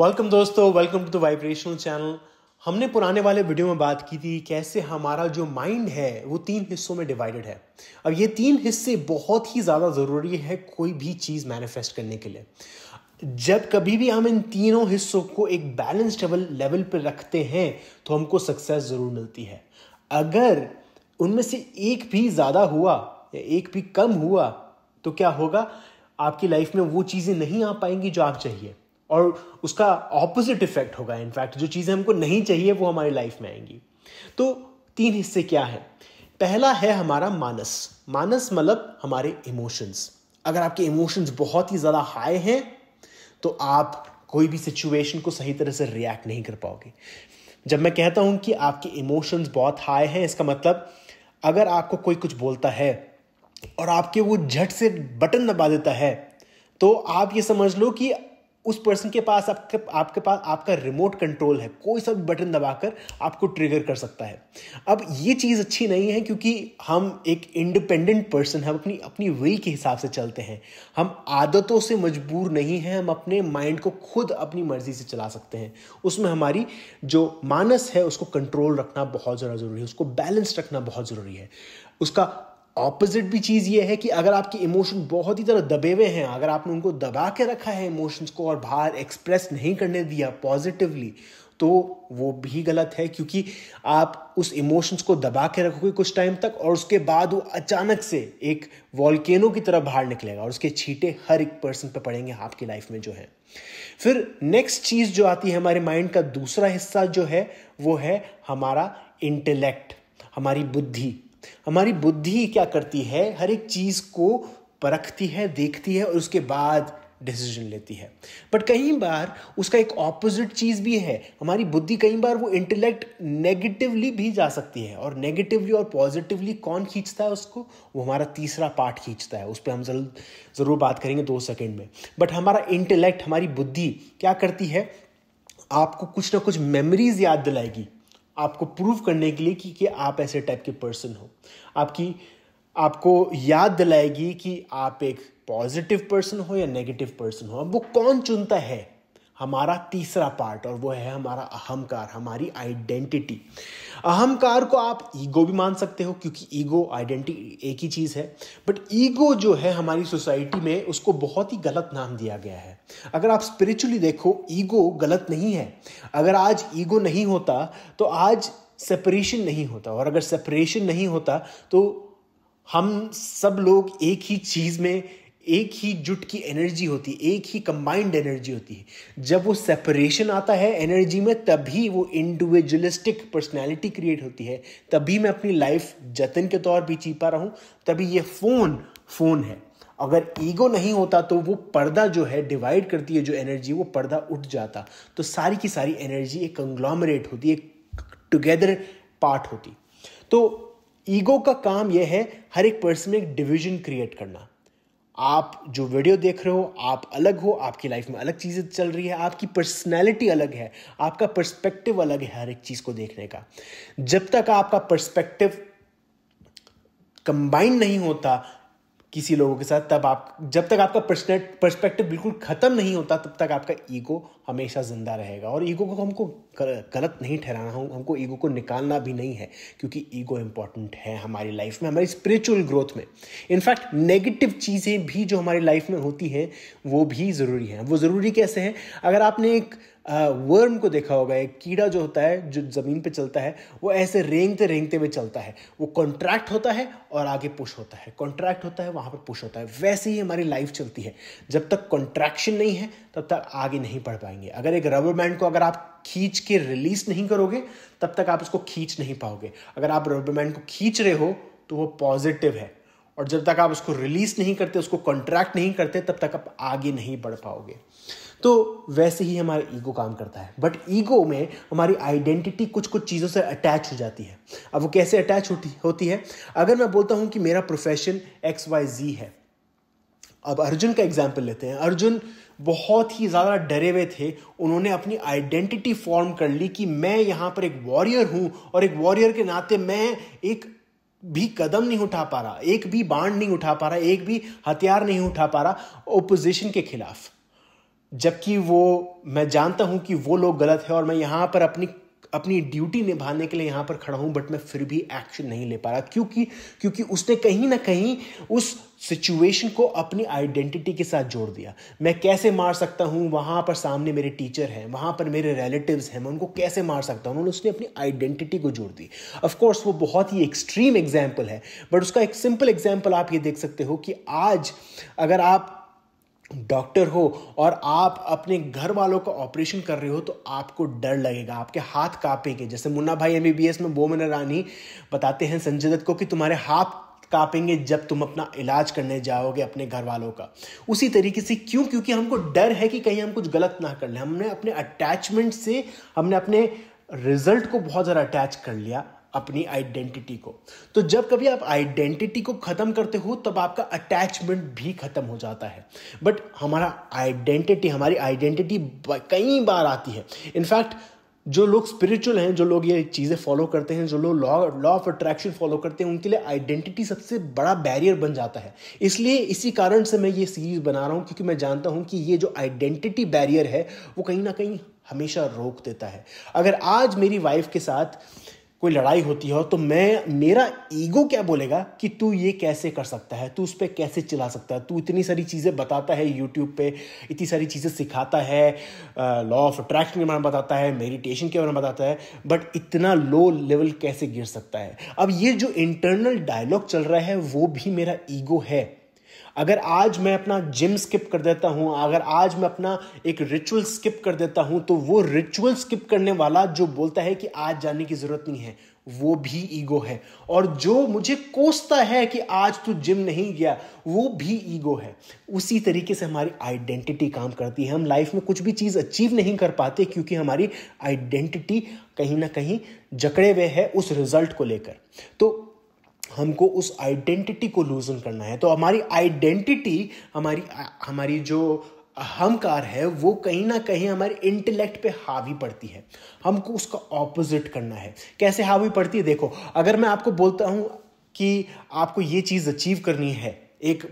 welcome दोस्तों welcome to the vibrational channel हमने पुराने वाले वीडियो में बात की थी कैसे हमारा जो माइंड है वो तीन हिस्सों में डिवाइडेड है अब ये तीन हिस्से बहुत ही ज़्यादा ज़रूरी है कोई भी चीज़ मैनिफेस्ट करने के लिए जब कभी भी हम इन तीनों हिस्सों को एक बैलेंस लेवल लेवल पर रखते हैं तो हमको सक्सेस ज़रूर मिलती है अगर उनमें से एक भी ज़्यादा हुआ या एक भी कम हुआ तो क्या होगा आपकी लाइफ में वो चीज़ें नहीं आ पाएंगी जो आप चाहिए और उसका ऑपोजिट इफेक्ट होगा इनफैक्ट जो चीज़ें हमको नहीं चाहिए वो हमारी लाइफ में आएंगी तो तीन हिस्से क्या है पहला है हमारा मानस मानस मतलब हमारे इमोशंस अगर आपके इमोशंस बहुत ही ज़्यादा हाई हैं तो आप कोई भी सिचुएशन को सही तरह से रिएक्ट नहीं कर पाओगे जब मैं कहता हूँ कि आपके इमोशंस बहुत हाई हैं इसका मतलब अगर आपको कोई कुछ बोलता है और आपके वो झट से बटन दबा देता है तो आप ये समझ लो कि उस पर्सन के पास आपके आपके पास आपका रिमोट कंट्रोल है कोई सा बटन दबाकर आपको ट्रिगर कर सकता है अब ये चीज़ अच्छी नहीं है क्योंकि हम एक इंडिपेंडेंट पर्सन हम अपनी अपनी विल के हिसाब से चलते हैं हम आदतों से मजबूर नहीं हैं हम अपने माइंड को खुद अपनी मर्जी से चला सकते हैं उसमें हमारी जो मानस है उसको कंट्रोल रखना बहुत ज़्यादा ज़रूरी है उसको बैलेंस रखना बहुत ज़रूरी है उसका ऑपोजिट भी चीज़ ये है कि अगर आपके इमोशन बहुत ही तरह दबे हुए हैं अगर आपने उनको दबा के रखा है इमोशंस को और बाहर एक्सप्रेस नहीं करने दिया पॉजिटिवली तो वो भी गलत है क्योंकि आप उस इमोशंस को दबा के रखोगे कुछ टाइम तक और उसके बाद वो अचानक से एक वॉल्केनो की तरह बाहर निकलेगा और उसके छींटे हर एक पर्सन पे पड़ेंगे आपकी लाइफ में जो है फिर नेक्स्ट चीज़ जो आती है हमारे माइंड का दूसरा हिस्सा जो है वो है हमारा इंटेलेक्ट हमारी बुद्धि हमारी बुद्धि क्या करती है हर एक चीज़ को परखती है देखती है और उसके बाद डिसीजन लेती है बट कई बार उसका एक ऑपोजिट चीज़ भी है हमारी बुद्धि कई बार वो इंटेलेक्ट नेगेटिवली भी जा सकती है और नेगेटिवली और पॉजिटिवली कौन खींचता है उसको वो हमारा तीसरा पार्ट खींचता है उस पर हम जरूर ज़रूर बात करेंगे दो सेकेंड में बट हमारा इंटेलेक्ट हमारी बुद्धि क्या करती है आपको कुछ ना कुछ मेमोरीज याद दिलाएगी आपको प्रूव करने के लिए कि, कि आप ऐसे टाइप के पर्सन हो आपकी आपको याद दिलाएगी कि आप एक पॉजिटिव पर्सन हो या नेगेटिव पर्सन हो अब वो कौन चुनता है हमारा तीसरा पार्ट और वो है हमारा अहमकार हमारी आइडेंटिटी अहमकार को आप ईगो भी मान सकते हो क्योंकि ईगो आइडेंटिटी एक ही चीज़ है बट ईगो जो है हमारी सोसाइटी में उसको बहुत ही गलत नाम दिया गया है अगर आप स्पिरिचुअली देखो ईगो गलत नहीं है अगर आज ईगो नहीं होता तो आज सेपरेशन नहीं होता और अगर सेपरेशन नहीं होता तो हम सब लोग एक ही चीज़ में एक ही जुट की एनर्जी होती है एक ही कंबाइंड एनर्जी होती है जब वो सेपरेशन आता है एनर्जी में तभी वो इंडिविजुअलिस्टिक पर्सनैलिटी क्रिएट होती है तभी मैं अपनी लाइफ जतन के तौर पर जी पा रहा हूँ तभी ये फ़ोन फ़ोन है अगर ईगो नहीं होता तो वो पर्दा जो है डिवाइड करती है जो एनर्जी वो पर्दा उठ जाता तो सारी की सारी एनर्जी एक कंग्लॉमरेट होती एक टुगेदर पार्ट होती तो ईगो का काम यह है हर एक पर्सन में एक डिविजन क्रिएट करना आप जो वीडियो देख रहे हो आप अलग हो आपकी लाइफ में अलग चीज़ें चल रही है आपकी पर्सनैलिटी अलग है आपका पर्सपेक्टिव अलग है हर एक चीज़ को देखने का जब तक आपका पर्सपेक्टिव कंबाइन नहीं होता किसी लोगों के साथ तब आप जब तक आपका पर्सपेक्टिव बिल्कुल ख़त्म नहीं होता तब तक आपका ईगो हमेशा ज़िंदा रहेगा और ईगो को हमको गलत नहीं ठहराना हो हमको ईगो को निकालना भी नहीं है क्योंकि ईगो इम्पॉर्टेंट है हमारी लाइफ में हमारी स्पिरिचुअल ग्रोथ में इनफैक्ट नेगेटिव चीज़ें भी जो हमारी लाइफ में होती हैं वो भी ज़रूरी हैं वो ज़रूरी कैसे हैं अगर आपने एक वर्म को देखा होगा एक कीड़ा जो होता है जो ज़मीन पे चलता है वो ऐसे रेंगते रेंगते हुए चलता है वो कॉन्ट्रैक्ट होता है और आगे पुश होता है कॉन्ट्रैक्ट होता है वहाँ पर पुश होता है वैसे ही हमारी लाइफ चलती है जब तक कॉन्ट्रैक्शन नहीं है तब तक आगे नहीं बढ़ पाएंगे अगर एक रबर बैंड को अगर आप खींच के रिलीज नहीं करोगे तब तक आप उसको खींच नहीं पाओगे अगर आप रबर बैंड को खींच रहे हो तो वो पॉजिटिव है और जब तक आप उसको रिलीज नहीं करते उसको कॉन्ट्रैक्ट नहीं करते तब तक आप आगे नहीं बढ़ पाओगे तो वैसे ही हमारा ईगो काम करता है बट ईगो में हमारी आइडेंटिटी कुछ कुछ चीज़ों से अटैच हो जाती है अब वो कैसे अटैच होती होती है अगर मैं बोलता हूँ कि मेरा प्रोफेशन एक्स वाई जी है अब अर्जुन का एग्जाम्पल लेते हैं अर्जुन बहुत ही ज़्यादा डरे हुए थे उन्होंने अपनी आइडेंटिटी फॉर्म कर ली कि मैं यहाँ पर एक वॉरियर हूँ और एक वॉरियर के नाते मैं एक भी कदम नहीं उठा पा रहा एक भी बाण नहीं उठा पा रहा एक भी हथियार नहीं उठा पा रहा ओपोजिशन के खिलाफ जबकि वो मैं जानता हूँ कि वो लोग गलत है और मैं यहाँ पर अपनी अपनी ड्यूटी निभाने के लिए यहाँ पर खड़ा हूँ बट मैं फिर भी एक्शन नहीं ले पा रहा क्योंकि क्योंकि उसने कहीं ना कहीं उस सिचुएशन को अपनी आइडेंटिटी के साथ जोड़ दिया मैं कैसे मार सकता हूँ वहाँ पर सामने मेरे टीचर हैं वहाँ पर मेरे रिलेटिव्स हैं मैं उनको कैसे मार सकता हूँ उन्होंने उसने अपनी आइडेंटिटी को जोड़ दी ऑफकोर्स वो बहुत ही एक्सट्रीम एग्जाम्पल है बट उसका एक सिंपल एग्जाम्पल आप ये देख सकते हो कि आज अगर आप डॉक्टर हो और आप अपने घर वालों का ऑपरेशन कर रहे हो तो आपको डर लगेगा आपके हाथ कांपेंगे जैसे मुन्ना भाई एम में बोमन रानी बताते हैं संजय दत्त को कि तुम्हारे हाथ कांपेंगे जब तुम अपना इलाज करने जाओगे अपने घर वालों का उसी तरीके से क्यों क्योंकि हमको डर है कि कहीं हम कुछ गलत ना कर लें हमने अपने अटैचमेंट से हमने अपने रिजल्ट को बहुत ज़्यादा अटैच कर लिया अपनी आइडेंटिटी को तो जब कभी आप आइडेंटिटी को ख़त्म करते हो तब आपका अटैचमेंट भी ख़त्म हो जाता है बट हमारा आइडेंटिटी हमारी आइडेंटिटी कई बार आती है इनफैक्ट जो लोग स्पिरिचुअल हैं जो लोग ये चीज़ें फॉलो करते हैं जो लोग law law of attraction follow करते हैं उनके लिए आइडेंटिटी सबसे बड़ा बैरियर बन जाता है इसलिए इसी कारण से मैं ये सीरीज़ बना रहा हूँ क्योंकि मैं जानता हूँ कि ये जो आइडेंटिटी बैरियर है वो कहीं ना कहीं हमेशा रोक देता है अगर आज मेरी वाइफ के साथ कोई लड़ाई होती हो तो मैं मेरा ईगो क्या बोलेगा कि तू ये कैसे कर सकता है तू उस पर कैसे चला सकता है तू इतनी सारी चीज़ें बताता है यूट्यूब पे इतनी सारी चीज़ें सिखाता है लॉ ऑफ अट्रैक्शन के बारे में बताता है मेडिटेशन के बारे में बताता है बट इतना लो लेवल कैसे गिर सकता है अब ये जो इंटरनल डायलॉग चल रहा है वो भी मेरा ईगो है अगर आज मैं अपना जिम स्किप कर देता हूँ अगर आज मैं अपना एक रिचुअल स्किप कर देता हूँ तो वो रिचुअल स्किप करने वाला जो बोलता है कि आज जाने की ज़रूरत नहीं है वो भी ईगो है और जो मुझे कोसता है कि आज तू जिम नहीं गया वो भी ईगो है उसी तरीके से हमारी आइडेंटिटी काम करती है हम लाइफ में कुछ भी चीज़ अचीव नहीं कर पाते क्योंकि हमारी आइडेंटिटी कहीं ना कहीं जकड़े हुए है उस रिजल्ट को लेकर तो हमको उस आइडेंटिटी को लूजन करना है तो हमारी आइडेंटिटी हमारी हमारी जो अहंकार है वो कहीं ना कहीं हमारे इंटेलेक्ट पे हावी पड़ती है हमको उसका ऑपोजिट करना है कैसे हावी पड़ती है देखो अगर मैं आपको बोलता हूँ कि आपको ये चीज़ अचीव करनी है एक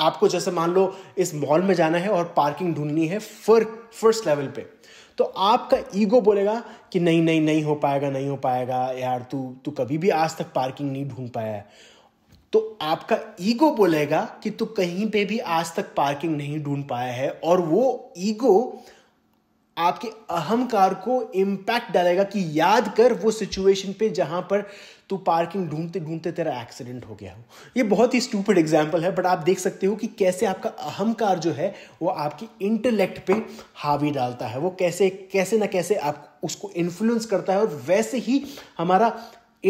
आपको जैसे मान लो इस मॉल में जाना है और पार्किंग ढूंढनी है फर फर्स्ट लेवल पे तो आपका ईगो बोलेगा कि नहीं नहीं नहीं हो पाएगा नहीं हो पाएगा यार तू तू कभी भी आज तक पार्किंग नहीं ढूंढ पाया है तो आपका ईगो बोलेगा कि तू कहीं पे भी आज तक पार्किंग नहीं ढूंढ पाया है और वो ईगो आपके अहंकार को इम्पैक्ट डालेगा कि याद कर वो सिचुएशन पे जहां पर तू पार्किंग ढूंढते ढूंढते तेरा एक्सीडेंट हो गया हो ये बहुत ही स्टूपिड एग्जाम्पल है बट आप देख सकते हो कि कैसे आपका अहंकार जो है वो आपकी इंटेलेक्ट पे हावी डालता है वो कैसे कैसे ना कैसे आप उसको इन्फ्लुएंस करता है और वैसे ही हमारा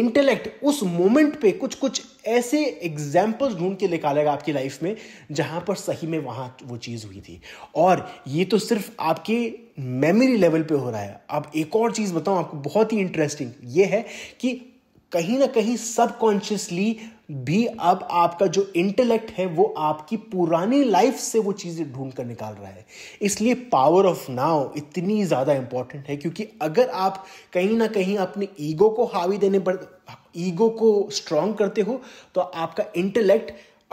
इंटेलेक्ट उस मोमेंट पे कुछ कुछ ऐसे एग्जाम्पल्स ढूंढ के निकालेगा आपकी लाइफ में जहां पर सही में वहां वो चीज़ हुई थी और ये तो सिर्फ आपके मेमोरी लेवल पे हो रहा है अब एक और चीज़ बताऊं आपको बहुत ही इंटरेस्टिंग ये है कि कहीं ना कहीं सबकॉन्शियसली भी अब आपका जो इंटेलेक्ट है वो आपकी पुरानी लाइफ से वो चीज़ें ढूंढ कर निकाल रहा है इसलिए पावर ऑफ नाउ इतनी ज़्यादा इंपॉर्टेंट है क्योंकि अगर आप कहीं ना कहीं अपने ईगो को हावी देने पर ईगो को स्ट्रांग करते हो तो आपका इंटेलेक्ट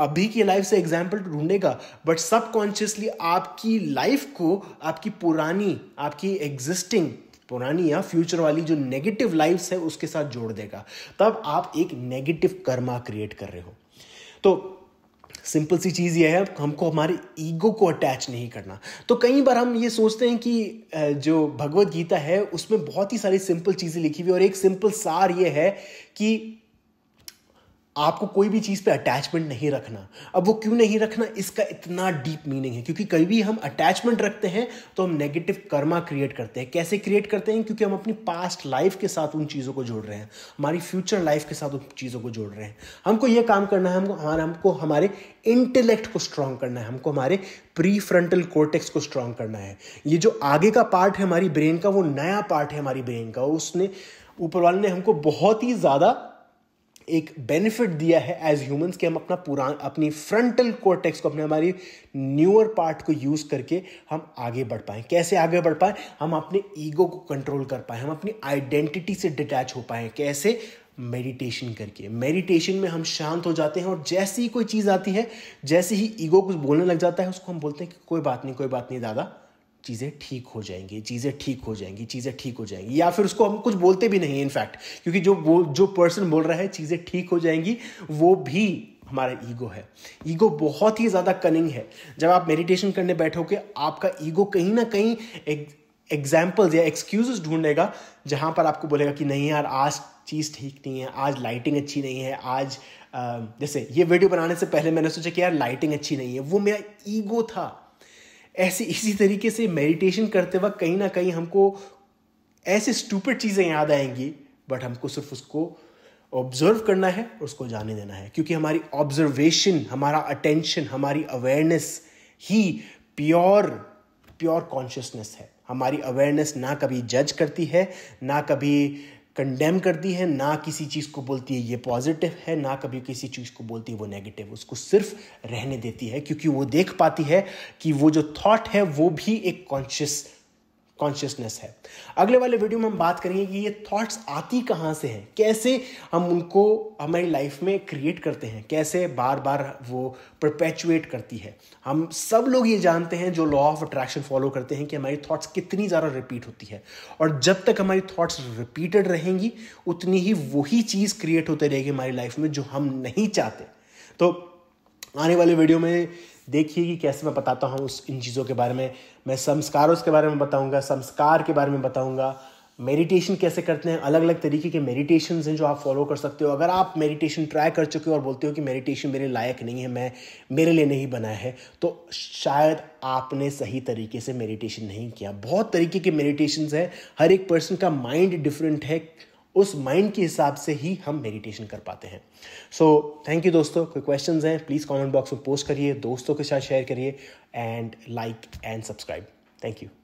अभी की लाइफ से एग्जाम्पल ढूंढेगा बट सबकॉन्शियसली आपकी लाइफ को आपकी पुरानी आपकी एग्जिस्टिंग पुरानी या फ्यूचर वाली जो नेगेटिव लाइफ्स है उसके साथ जोड़ देगा तब आप एक नेगेटिव कर्मा क्रिएट कर रहे हो तो सिंपल सी चीज़ यह है हमको हमारे ईगो को अटैच नहीं करना तो कई बार हम ये सोचते हैं कि जो भगवत गीता है उसमें बहुत ही सारी सिंपल चीज़ें लिखी हुई और एक सिंपल सार ये है कि आपको कोई भी चीज़ पे अटैचमेंट नहीं रखना अब वो क्यों नहीं रखना इसका इतना डीप मीनिंग है क्योंकि कभी भी हम अटैचमेंट रखते हैं तो हम नेगेटिव कर्मा क्रिएट करते हैं कैसे क्रिएट करते हैं क्योंकि हम अपनी पास्ट लाइफ के साथ उन चीज़ों को जोड़ रहे हैं हमारी फ्यूचर लाइफ के साथ उन चीज़ों को जोड़ रहे हैं हमको ये काम करना है हमको हमारा हमको हमारे इंटेलेक्ट को स्ट्रांग करना है हमको हमारे प्री फ्रंटल कोर्टेक्स को स्ट्रांग करना है ये जो आगे का पार्ट है हमारी ब्रेन का वो नया पार्ट है हमारी ब्रेन का उसने ऊपर वाले ने हमको बहुत ही ज़्यादा एक बेनिफिट दिया है एज ह्यूमंस कि हम अपना पुरान अपनी फ्रंटल कोर्टेक्स को अपने हमारी न्यूअर पार्ट को यूज़ करके हम आगे बढ़ पाएँ कैसे आगे बढ़ पाएँ हम अपने ईगो को कंट्रोल कर पाएँ हम अपनी आइडेंटिटी से डिटैच हो पाएँ कैसे मेडिटेशन करके मेडिटेशन में हम शांत हो जाते हैं और जैसे ही कोई चीज़ आती है जैसे ही ईगो कुछ बोलने लग जाता है उसको हम बोलते हैं कि कोई बात नहीं कोई बात नहीं दादा चीज़ें ठीक हो जाएंगी चीज़ें ठीक हो जाएंगी चीज़ें ठीक हो जाएंगी या फिर उसको हम कुछ बोलते भी नहीं इनफैक्ट क्योंकि जो वो जो पर्सन बोल रहा है चीज़ें ठीक हो जाएंगी वो भी हमारा ईगो है ईगो बहुत ही ज़्यादा कनिंग है जब आप मेडिटेशन करने बैठोगे आपका ईगो कहीं ना कहीं एग्जाम्पल्स या एक्सक्यूजेस ढूंढेगा जहाँ पर आपको बोलेगा कि नहीं यार आज चीज़ ठीक नहीं है आज लाइटिंग अच्छी नहीं है आज जैसे ये वीडियो बनाने से पहले मैंने सोचा कि यार लाइटिंग अच्छी नहीं है वो मेरा ईगो था ऐसे इसी तरीके से मेडिटेशन करते वक्त कहीं ना कहीं हमको ऐसे स्टूपिड चीज़ें याद आएंगी बट हमको सिर्फ उसको ऑब्जर्व करना है और उसको जाने देना है क्योंकि हमारी ऑब्जर्वेशन हमारा अटेंशन हमारी अवेयरनेस ही प्योर प्योर कॉन्शियसनेस है हमारी अवेयरनेस ना कभी जज करती है ना कभी कंडेम करती है ना किसी चीज़ को बोलती है ये पॉजिटिव है ना कभी किसी चीज़ को बोलती है वो नेगेटिव उसको सिर्फ रहने देती है क्योंकि वो देख पाती है कि वो जो थॉट है वो भी एक कॉन्शियस कॉन्शियसनेस है अगले वाले वीडियो में हम बात करेंगे कि ये थॉट्स आती कहाँ से हैं कैसे हम उनको हमारी लाइफ में क्रिएट करते हैं कैसे बार बार वो परपेचुएट करती है हम सब लोग ये जानते हैं जो लॉ ऑफ अट्रैक्शन फॉलो करते हैं कि हमारी थॉट्स कितनी ज़्यादा रिपीट होती है और जब तक हमारी थॉट्स रिपीटेड रहेंगी उतनी ही वही चीज़ क्रिएट होती रहेगी हमारी लाइफ में जो हम नहीं चाहते तो आने वाले वीडियो में देखिए कि कैसे मैं बताता हूँ उस इन चीज़ों के बारे में मैं संस्कारों के बारे में बताऊँगा संस्कार के बारे में बताऊँगा मेडिटेशन कैसे करते हैं अलग अलग तरीके के मेडिटेशन हैं जो आप फॉलो कर सकते हो अगर आप मेडिटेशन ट्राई कर चुके हो और बोलते हो कि मेडिटेशन मेरे लायक नहीं है मैं मेरे लिए नहीं बना है तो शायद आपने सही तरीके से मेडिटेशन नहीं किया बहुत तरीके के मेडिटेशन है हर एक पर्सन का माइंड डिफरेंट है उस माइंड के हिसाब से ही हम मेडिटेशन कर पाते हैं सो थैंक यू दोस्तों कोई क्वेश्चन हैं प्लीज़ कॉमेंट बॉक्स में पोस्ट करिए दोस्तों के साथ शेयर करिए and like and subscribe thank you